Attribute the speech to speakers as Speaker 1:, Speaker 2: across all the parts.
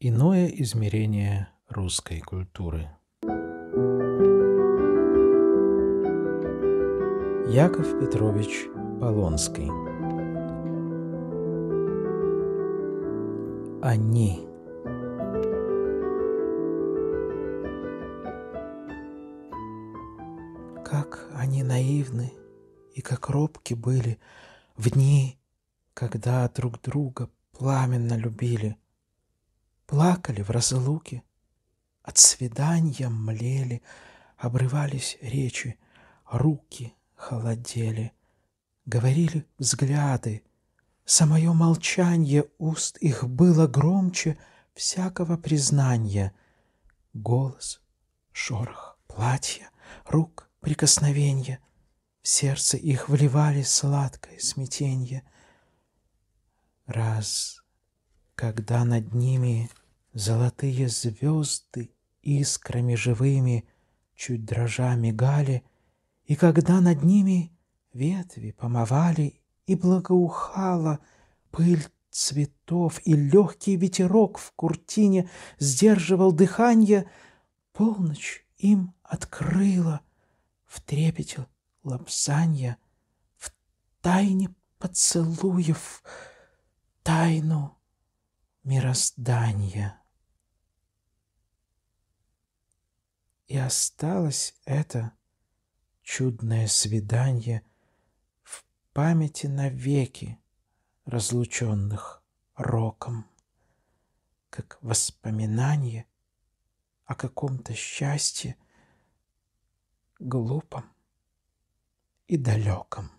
Speaker 1: Иное измерение русской культуры. Яков Петрович Полонский Они Как они наивны и как робки были в дни, когда друг друга пламенно любили — плакали в разлуке, от свидания млели, обрывались речи, руки холодели, говорили взгляды. Самое молчание уст их было громче всякого признания. Голос, шорох, платья, рук, прикосновенья. В сердце их вливали сладкое смятенье. Раз, когда над ними Золотые звезды искрами живыми чуть дрожа мигали, И когда над ними ветви помывали, И благоухала пыль цветов, И легкий ветерок в куртине сдерживал дыхание, Полночь им открыла в трепете лапсанья, В тайне поцелуев тайну мироздания. И осталось это чудное свидание в памяти навеки разлученных роком, как воспоминание о каком-то счастье глупом и далеком.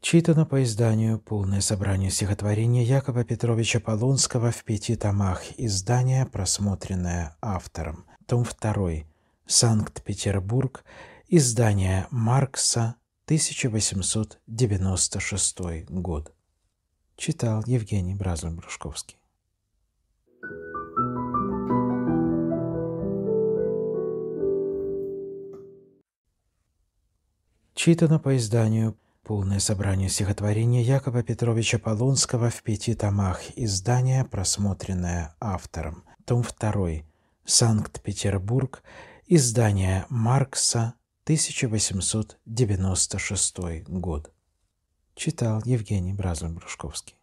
Speaker 1: Читано по изданию «Полное собрание стихотворений» Якова Петровича Полонского в пяти томах. Издание, просмотренное автором. Том 2. Санкт-Петербург. Издание Маркса, 1896 год. Читал Евгений Бразлин-Брюшковский. Читано по изданию Полное собрание стихотворения Якова Петровича Полонского в пяти томах. Издание, просмотренное автором. Том 2. Санкт-Петербург. Издание Маркса. 1896 год. Читал Евгений Бразлин-Брюшковский.